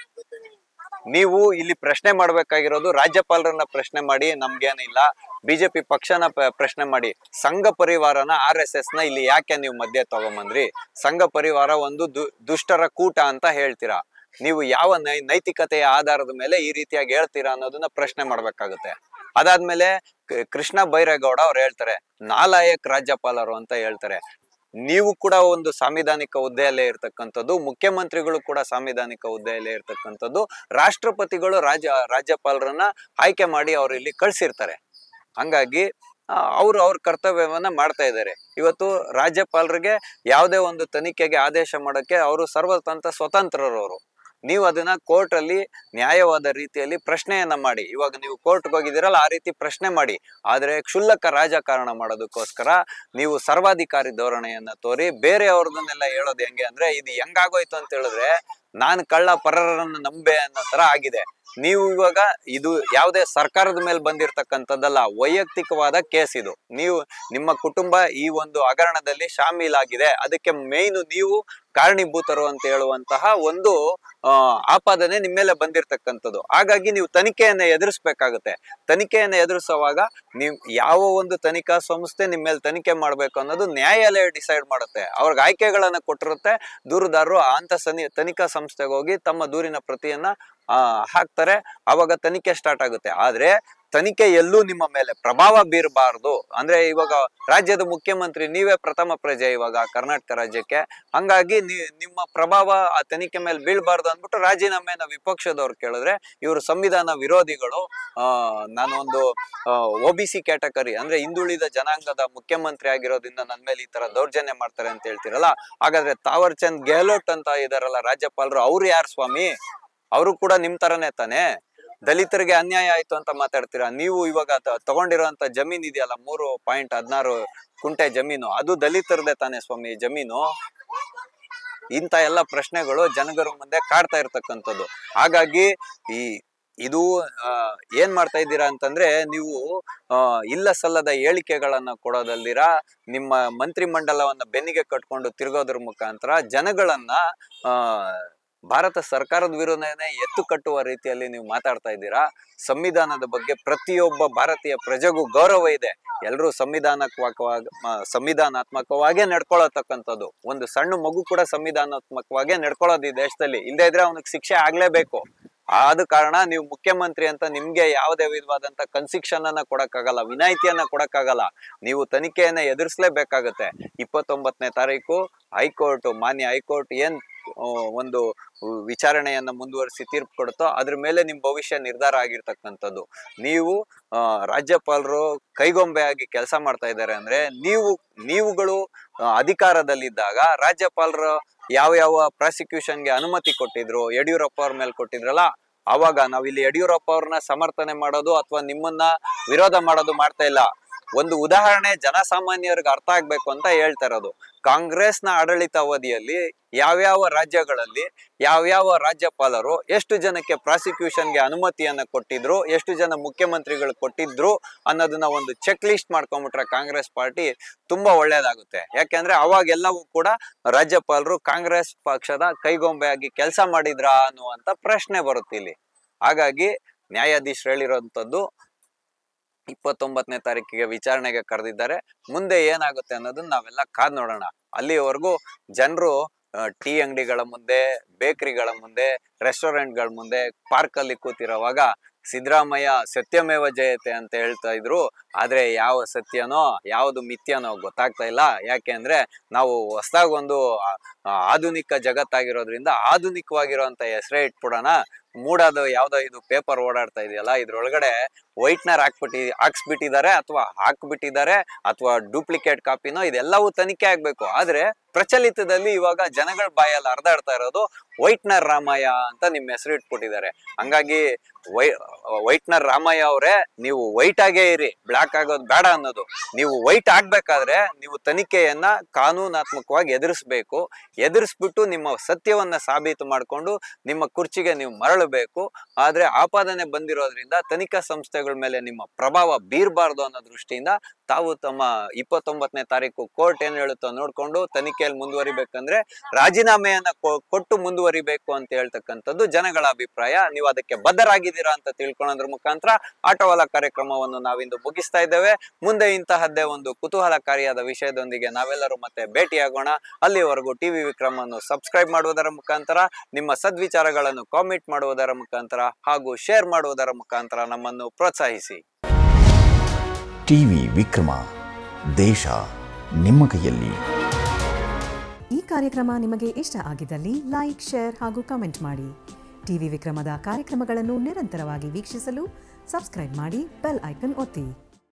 ನೀವು ಇಲ್ಲಿ ಪ್ರಶ್ನೆ ಮಾಡಬೇಕಾಗಿರೋದು ರಾಜ್ಯಪಾಲರನ್ನ ಪ್ರಶ್ನೆ ಮಾಡಿ ನಮ್ಗೇನಿಲ್ಲ ಬಿಜೆಪಿ ಪಕ್ಷನ ಪ್ರಶ್ನೆ ಮಾಡಿ ಸಂಘ ಪರಿವಾರನ ಆರ್ ಎಸ್ ಎಸ್ ನ ಇಲ್ಲಿ ಯಾಕೆ ನೀವು ಮಧ್ಯೆ ತಗೊಂಬಂದ್ರಿ ಸಂಘ ಪರಿವಾರ ಒಂದು ದುಷ್ಟರ ಕೂಟ ಅಂತ ಹೇಳ್ತೀರಾ ನೀವು ಯಾವ ನೈ ನೈತಿಕತೆಯ ಆಧಾರದ ಮೇಲೆ ಈ ರೀತಿಯಾಗಿ ಹೇಳ್ತೀರಾ ಅನ್ನೋದನ್ನ ಪ್ರಶ್ನೆ ಮಾಡ್ಬೇಕಾಗುತ್ತೆ ಅದಾದ್ಮೇಲೆ ಕೃಷ್ಣ ಬೈರೇಗೌಡ ಅವ್ರು ಹೇಳ್ತಾರೆ ನಾಲಾಯಕ್ ರಾಜ್ಯಪಾಲರು ಅಂತ ಹೇಳ್ತಾರೆ ನೀವು ಕೂಡ ಒಂದು ಸಾಂವಿಧಾನಿಕ ಹುದ್ದೆಯಲ್ಲೇ ಇರತಕ್ಕಂಥದ್ದು ಮುಖ್ಯಮಂತ್ರಿಗಳು ಕೂಡ ಸಾಂವಿಧಾನಿಕ ಹುದ್ದೆಯಲ್ಲೇ ಇರತಕ್ಕಂಥದ್ದು ರಾಷ್ಟ್ರಪತಿಗಳು ರಾಜ ರಾಜ್ಯಪಾಲರನ್ನ ಆಯ್ಕೆ ಮಾಡಿ ಅವರು ಇಲ್ಲಿ ಕಳ್ಸಿರ್ತಾರೆ ಹಂಗಾಗಿ ಅವರು ಅವ್ರ ಕರ್ತವ್ಯವನ್ನ ಮಾಡ್ತಾ ಇದ್ದಾರೆ ಇವತ್ತು ರಾಜ್ಯಪಾಲರಿಗೆ ಯಾವುದೇ ಒಂದು ತನಿಖೆಗೆ ಆದೇಶ ಮಾಡೋಕ್ಕೆ ಅವರು ಸರ್ವತಂತ್ರ ಸ್ವತಂತ್ರರವರು ನೀವು ಅದನ್ನ ಕೋರ್ಟ್ ಅಲ್ಲಿ ನ್ಯಾಯವಾದ ರೀತಿಯಲ್ಲಿ ಪ್ರಶ್ನೆಯನ್ನ ಮಾಡಿ ಇವಾಗ ನೀವು ಕೋರ್ಟ್ಗೆ ಹೋಗಿದ್ದೀರಲ್ಲ ಆ ರೀತಿ ಪ್ರಶ್ನೆ ಮಾಡಿ ಆದರೆ ಕ್ಷುಲ್ಲಕ ರಾಜಕಾರಣ ಮಾಡೋದಕ್ಕೋಸ್ಕರ ನೀವು ಸರ್ವಾಧಿಕಾರಿ ಧೋರಣೆಯನ್ನ ತೋರಿ ಬೇರೆಯವ್ರದನ್ನೆಲ್ಲ ಹೇಳೋದು ಹೆಂಗೆ ಅಂದ್ರೆ ಇದು ಹೆಂಗಾಗೋಯ್ತು ಅಂತ ಹೇಳಿದ್ರೆ ನಾನು ಕಳ್ಳ ಪರರನ್ನು ನಂಬೆ ಅನ್ನೋ ತರ ಆಗಿದೆ ನೀವು ಇವಾಗ ಇದು ಯಾವುದೇ ಸರ್ಕಾರದ ಮೇಲೆ ಬಂದಿರತಕ್ಕಂಥದ್ದಲ್ಲ ವೈಯಕ್ತಿಕವಾದ ಕೇಸ್ ಇದು ನೀವು ನಿಮ್ಮ ಕುಟುಂಬ ಈ ಒಂದು ಹಗರಣದಲ್ಲಿ ಶಾಮೀಲಾಗಿದೆ ಅದಕ್ಕೆ ಮೇಯ್ನು ನೀವು ಕಾರಣೀಭೂತರು ಅಂತ ಹೇಳುವಂತಹ ಒಂದು ಆಪಾದನೆ ನಿಮ್ಮ ಮೇಲೆ ಬಂದಿರತಕ್ಕಂಥದ್ದು ಹಾಗಾಗಿ ನೀವು ತನಿಖೆಯನ್ನ ಎದುರಿಸಬೇಕಾಗುತ್ತೆ ತನಿಖೆಯನ್ನ ಎದುರಿಸುವಾಗ ನೀವು ಯಾವ ಒಂದು ತನಿಖಾ ಸಂಸ್ಥೆ ನಿಮ್ಮ ಮೇಲೆ ತನಿಖೆ ಮಾಡಬೇಕು ಅನ್ನೋದು ನ್ಯಾಯಾಲಯ ಡಿಸೈಡ್ ಮಾಡುತ್ತೆ ಅವ್ರಿಗೆ ಆಯ್ಕೆಗಳನ್ನ ಕೊಟ್ಟಿರುತ್ತೆ ದೂರುದಾರರು ಅಂತ ಸನಿ ತನಿಖಾ ಸಂಸ್ಥೆಗೆ ಹೋಗಿ ತಮ್ಮ ದೂರಿನ ಪ್ರತಿಯನ್ನ ಆ ಹಾಕ್ತಾರೆ ಅವಾಗ ತನಿಖೆ ಸ್ಟಾರ್ಟ್ ಆಗುತ್ತೆ ಆದ್ರೆ ತನಿಖೆ ಎಲ್ಲೂ ನಿಮ್ಮ ಮೇಲೆ ಪ್ರಭಾವ ಬೀರಬಾರ್ದು ಅಂದ್ರೆ ಇವಾಗ ರಾಜ್ಯದ ಮುಖ್ಯಮಂತ್ರಿ ನೀವೇ ಪ್ರಥಮ ಪ್ರಜೆ ಇವಾಗ ಕರ್ನಾಟಕ ರಾಜ್ಯಕ್ಕೆ ಹಂಗಾಗಿ ನಿಮ್ಮ ಪ್ರಭಾವ ಆ ತನಿಖೆ ಮೇಲೆ ಬೀಳ್ಬಾರ್ದು ಅಂದ್ಬಿಟ್ಟು ರಾಜೀನಾಮೆನ ವಿಪಕ್ಷದವ್ರು ಕೇಳಿದ್ರೆ ಇವರು ಸಂವಿಧಾನ ವಿರೋಧಿಗಳು ಆ ನಾನೊಂದು ಒ ಬಿ ಸಿ ಕ್ಯಾಟಗರಿ ಅಂದ್ರೆ ಹಿಂದುಳಿದ ಜನಾಂಗದ ಮುಖ್ಯಮಂತ್ರಿ ಆಗಿರೋದ್ರಿಂದ ನನ್ನ ಮೇಲೆ ಈ ತರ ದೌರ್ಜನ್ಯ ಮಾಡ್ತಾರೆ ಅಂತ ಹೇಳ್ತಿರಲ್ಲ ಹಾಗಾದ್ರೆ ತಾವರ್ ಚಂದ್ ಗೆಹ್ಲೋಟ್ ಅಂತ ಇದಾರಲ್ಲ ರಾಜ್ಯಪಾಲರು ಅವ್ರು ಯಾರು ಸ್ವಾಮಿ ಅವರು ಕೂಡ ನಿಮ್ ತರನೇ ತಾನೆ ದಲಿತರಿಗೆ ಅನ್ಯಾಯ ಆಯ್ತು ಅಂತ ಮಾತಾಡ್ತೀರಾ ನೀವು ಇವಾಗ ತಗೊಂಡಿರೋಂತ ಜಮೀನ್ ಇದೆಯಲ್ಲ ಮೂರು ಪಾಯಿಂಟ್ ಹದಿನಾರು ಕುಂಟೆ ಜಮೀನು ಅದು ದಲಿತರದೇ ತಾನೆ ಸ್ವಾಮಿ ಜಮೀನು ಇಂತ ಎಲ್ಲ ಪ್ರಶ್ನೆಗಳು ಜನಗರ ಮುಂದೆ ಕಾಡ್ತಾ ಇರ್ತಕ್ಕಂಥದ್ದು ಹಾಗಾಗಿ ಈ ಇದು ಏನ್ ಮಾಡ್ತಾ ಇದ್ದೀರಾ ಅಂತಂದ್ರೆ ನೀವು ಇಲ್ಲ ಸಲ್ಲದ ಹೇಳಿಕೆಗಳನ್ನ ಕೊಡೋದಲ್ಲಿರ ನಿಮ್ಮ ಮಂತ್ರಿ ಮಂಡಲವನ್ನ ಬೆನ್ನಿಗೆ ಕಟ್ಕೊಂಡು ತಿರುಗೋದ್ರ ಮುಖಾಂತರ ಜನಗಳನ್ನ ಭಾರತ ಸರ್ಕಾರದ ವಿರೋಧನೇ ಎತ್ತು ಕಟ್ಟುವ ರೀತಿಯಲ್ಲಿ ನೀವು ಮಾತಾಡ್ತಾ ಇದ್ದೀರಾ ಸಂವಿಧಾನದ ಬಗ್ಗೆ ಪ್ರತಿಯೊಬ್ಬ ಭಾರತೀಯ ಪ್ರಜೆಗೂ ಗೌರವ ಇದೆ ಎಲ್ಲರೂ ಸಂವಿಧಾನತ್ಮಕವಾಗಿ ಸಂವಿಧಾನಾತ್ಮಕವಾಗೇ ನಡ್ಕೊಳ್ಳತಕ್ಕಂಥದ್ದು ಒಂದು ಸಣ್ಣ ಮಗು ಕೂಡ ಸಂವಿಧಾನಾತ್ಮಕವಾಗೇ ನಡ್ಕೊಳ್ಳೋದು ಈ ದೇಶದಲ್ಲಿ ಇಲ್ಲದೇ ಇದ್ರೆ ಅವನಿಗೆ ಶಿಕ್ಷೆ ಆಗ್ಲೇಬೇಕು ಆದ ಕಾರಣ ನೀವು ಮುಖ್ಯಮಂತ್ರಿ ಅಂತ ನಿಮ್ಗೆ ಯಾವುದೇ ವಿಧವಾದಂತ ಕನ್ಸಿಕ್ಷನ್ ಅನ್ನ ಕೊಡಕ್ಕಾಗಲ್ಲ ವಿನಾಯಿತಿಯನ್ನ ಕೊಡಕ್ಕಾಗಲ್ಲ ನೀವು ತನಿಖೆಯನ್ನ ಎದುರಿಸಲೇಬೇಕಾಗತ್ತೆ ಇಪ್ಪತ್ತೊಂಬತ್ತನೇ ತಾರೀಕು ಹೈಕೋರ್ಟ್ ಮಾನ್ಯ ಹೈಕೋರ್ಟ್ ಏನ್ ಒಂದು ವಿಚಾರಣೆಯನ್ನ ಮುಂದುವರಿಸಿ ತೀರ್ಪು ಕೊಡುತ್ತೋ ಅದ್ರ ಮೇಲೆ ನಿಮ್ಮ ಭವಿಷ್ಯ ನಿರ್ಧಾರ ಆಗಿರ್ತಕ್ಕಂಥದ್ದು ನೀವು ರಾಜ್ಯಪಾಲರು ಕೈಗೊಂಬೆಯಾಗಿ ಕೆಲಸ ಮಾಡ್ತಾ ಇದ್ದಾರೆ ಅಂದ್ರೆ ನೀವು ನೀವುಗಳು ಅಧಿಕಾರದಲ್ಲಿದ್ದಾಗ ರಾಜ್ಯಪಾಲರು ಯಾವ ಯಾವ ಪ್ರಾಸಿಕ್ಯೂಷನ್ಗೆ ಅನುಮತಿ ಕೊಟ್ಟಿದ್ರು ಯಡಿಯೂರಪ್ಪ ಅವ್ರ ಮೇಲೆ ಕೊಟ್ಟಿದ್ರಲ್ಲ ಅವಾಗ ಇಲ್ಲಿ ಯಡಿಯೂರಪ್ಪ ಅವ್ರನ್ನ ಸಮರ್ಥನೆ ಮಾಡೋದು ಅಥವಾ ನಿಮ್ಮನ್ನ ವಿರೋಧ ಮಾಡೋದು ಮಾಡ್ತಾ ಇಲ್ಲ ಒಂದು ಉದಾಹರಣೆ ಜನಸಾಮಾನ್ಯರಿಗೆ ಅರ್ಥ ಆಗ್ಬೇಕು ಅಂತ ಹೇಳ್ತಾ ಇರೋದು ಕಾಂಗ್ರೆಸ್ನ ಅವಧಿಯಲ್ಲಿ ಯಾವ್ಯಾವ ರಾಜ್ಯಗಳಲ್ಲಿ ಯಾವ್ಯಾವ ರಾಜ್ಯಪಾಲರು ಎಷ್ಟು ಜನಕ್ಕೆ ಪ್ರಾಸಿಕ್ಯೂಷನ್ಗೆ ಅನುಮತಿಯನ್ನ ಕೊಟ್ಟಿದ್ರು ಎಷ್ಟು ಜನ ಮುಖ್ಯಮಂತ್ರಿಗಳು ಕೊಟ್ಟಿದ್ರು ಅನ್ನೋದನ್ನ ಒಂದು ಚೆಕ್ ಲಿಸ್ಟ್ ಮಾಡ್ಕೊಂಡ್ಬಿಟ್ರೆ ಕಾಂಗ್ರೆಸ್ ಪಾರ್ಟಿ ತುಂಬಾ ಒಳ್ಳೇದಾಗುತ್ತೆ ಯಾಕೆಂದ್ರೆ ಅವಾಗೆಲ್ಲವೂ ಕೂಡ ರಾಜ್ಯಪಾಲರು ಕಾಂಗ್ರೆಸ್ ಪಕ್ಷದ ಕೈಗೊಂಬೆಯಾಗಿ ಕೆಲಸ ಮಾಡಿದ್ರಾ ಅನ್ನುವಂತ ಪ್ರಶ್ನೆ ಬರುತ್ತೆ ಇಲ್ಲಿ ಹಾಗಾಗಿ ನ್ಯಾಯಾಧೀಶರು ಹೇಳಿರೋಂಥದ್ದು ಇಪ್ಪತ್ತೊಂಬತ್ತನೇ ತಾರೀಕಿಗೆ ವಿಚಾರಣೆಗೆ ಕರೆದಿದ್ದಾರೆ ಮುಂದೆ ಏನಾಗುತ್ತೆ ಅನ್ನೋದನ್ನ ನಾವೆಲ್ಲ ಕಾದ್ ನೋಡೋಣ ಅಲ್ಲಿವರೆಗೂ ಜನರು ಟೀ ಅಂಗಡಿಗಳ ಮುಂದೆ ಬೇಕರಿಗಳ ಮುಂದೆ ರೆಸ್ಟೋರೆಂಟ್ಗಳ ಮುಂದೆ ಪಾರ್ಕಲ್ಲಿ ಕೂತಿರೋವಾಗ ಸಿದ್ದರಾಮಯ್ಯ ಸತ್ಯಮೇವ ಜಯತೆ ಅಂತ ಹೇಳ್ತಾ ಇದ್ರು ಆದ್ರೆ ಯಾವ ಸತ್ಯನೋ ಯಾವುದು ಮಿಥ್ಯನೋ ಗೊತ್ತಾಗ್ತಾ ಇಲ್ಲ ಯಾಕೆ ಅಂದ್ರೆ ನಾವು ಹೊಸದಾಗಿ ಒಂದು ಆಧುನಿಕ ಜಗತ್ತಾಗಿರೋದ್ರಿಂದ ಆಧುನಿಕವಾಗಿರುವಂತ ಹೆಸರೇ ಇಟ್ಬಿಡೋಣ ಮೂಡಾದ ಯಾವ್ದೋ ಇದು ಪೇಪರ್ ಓಡಾಡ್ತಾ ಇದೆಯಲ್ಲ ಇದ್ರೊಳಗಡೆ ವೈಟ್ನರ್ ಹಾಕ್ಬಿಟ್ಟಿ ಹಾಕ್ಸ್ಬಿಟ್ಟಿದ್ದಾರೆ ಅಥವಾ ಹಾಕ್ಬಿಟ್ಟಿದ್ದಾರೆ ಅಥವಾ ಡೂಪ್ಲಿಕೇಟ್ ಕಾಪಿನೋ ಇದೆಲ್ಲವೂ ತನಿಖೆ ಆಗ್ಬೇಕು ಆದ್ರೆ ಪ್ರಚಲಿತದಲ್ಲಿ ಇವಾಗ ಜನಗಳ ಬಾಯಲ್ಲಿ ಹರಿದಾಡ್ತಾ ಇರೋದು ವೈಟ್ನರ್ ರಾಮಯ್ಯ ಅಂತ ನಿಮ್ಮ ಹೆಸರು ಇಟ್ಬಿಟ್ಟಿದ್ದಾರೆ ಹಂಗಾಗಿ ವೈ ವೈಟ್ನರ್ ರಾಮಯ್ಯ ಅವರೇ ನೀವು ವೈಟ್ ಆಗೇ ಇರಿ ಬ್ಲಾಕ್ ಬೇಡ ಅನ್ನೋದು ನೀವು ವೈಟ್ ಆಗ್ಬೇಕಾದ್ರೆ ನೀವು ತನಿಖೆಯನ್ನ ಕಾನೂನಾತ್ಮಕವಾಗಿ ಎದುರಿಸ್ಬೇಕು ಎದುರಿಸ್ಬಿಟ್ಟು ನಿಮ್ಮ ಸತ್ಯವನ್ನ ಸಾಬೀತು ಮಾಡಿಕೊಂಡು ನಿಮ್ಮ ಕುರ್ಚಿಗೆ ನೀವು ಮರಳಬೇಕು ಆದ್ರೆ ಆಪಾದನೆ ಬಂದಿರೋದ್ರಿಂದ ತನಿಖಾ ಸಂಸ್ಥೆಗಳ ಮೇಲೆ ನಿಮ್ಮ ಪ್ರಭಾವ ಬೀರಬಾರ್ದು ಅನ್ನೋ ದೃಷ್ಟಿಯಿಂದ ತಾವು ತಮ್ಮ ಇಪ್ಪತ್ತೊಂಬತ್ತನೇ ತಾರೀಕು ಕೋರ್ಟ್ ಏನ್ ಹೇಳುತ್ತೋ ನೋಡ್ಕೊಂಡು ತನಿಖೆಯಲ್ಲಿ ಮುಂದುವರಿಬೇಕಂದ್ರೆ ರಾಜೀನಾಮೆಯನ್ನ ಕೊಟ್ಟು ಮುಂದುವರಿಬೇಕು ಅಂತ ಹೇಳ್ತಕ್ಕಂಥದ್ದು ಜನಗಳ ಅಭಿಪ್ರಾಯ ನೀವು ಅದಕ್ಕೆ ಬದ್ಧರಾಗಿದ್ದೀರಾ ಅಂತ ತಿಳ್ಕೊಳ್ಳೋದ್ರ ಮುಖಾಂತರ ಆಟವಾಳ ಕಾರ್ಯಕ್ರಮವನ್ನು ನಾವಿಂದು ಮುಗಿಸ್ತಾ ಇದ್ದೇವೆ ಮುಂದೆ ಇಂತಹದ್ದೇ ಒಂದು ಕುತೂಹಲಕಾರಿಯಾದ ವಿಷಯದೊಂದಿಗೆ ನಾವೆಲ್ಲರೂ ಮತ್ತೆ ಭೇಟಿಯಾಗೋಣ ಅಲ್ಲಿವರೆಗೂ ಟಿವಿ ವಿಕ್ರಮ್ ಅನ್ನು ಸಬ್ಸ್ಕ್ರೈಬ್ ಮಾಡುವುದರ ಮುಖಾಂತರ ನಿಮ್ಮ ಸದ್ವಿಚಾರಗಳನ್ನು ಕಾಮೆಂಟ್ ಮಾಡುವುದರ ಮುಖಾಂತರ ಹಾಗೂ ಶೇರ್ ಮಾಡುವುದರ ಮುಖಾಂತರ ನಮ್ಮನ್ನು ಪ್ರೋತ್ಸಾಹಿಸಿ ಟಿವಿ ವಿಕ್ರಮ ದೇಶ ನಿಮ್ಮ ಕೈಯಲ್ಲಿ ಈ ಕಾರ್ಯಕ್ರಮ ನಿಮಗೆ ಇಷ್ಟ ಆಗಿದ್ದಲ್ಲಿ ಲೈಕ್ ಶೇರ್ ಹಾಗೂ ಕಮೆಂಟ್ ಮಾಡಿ ಟಿವಿ ವಿಕ್ರಮದ ಕಾರ್ಯಕ್ರಮಗಳನ್ನು ನಿರಂತರವಾಗಿ ವೀಕ್ಷಿಸಲು ಸಬ್ಸ್ಕ್ರೈಬ್ ಮಾಡಿ ಬೆಲ್ ಐಕನ್ ಒತ್ತಿ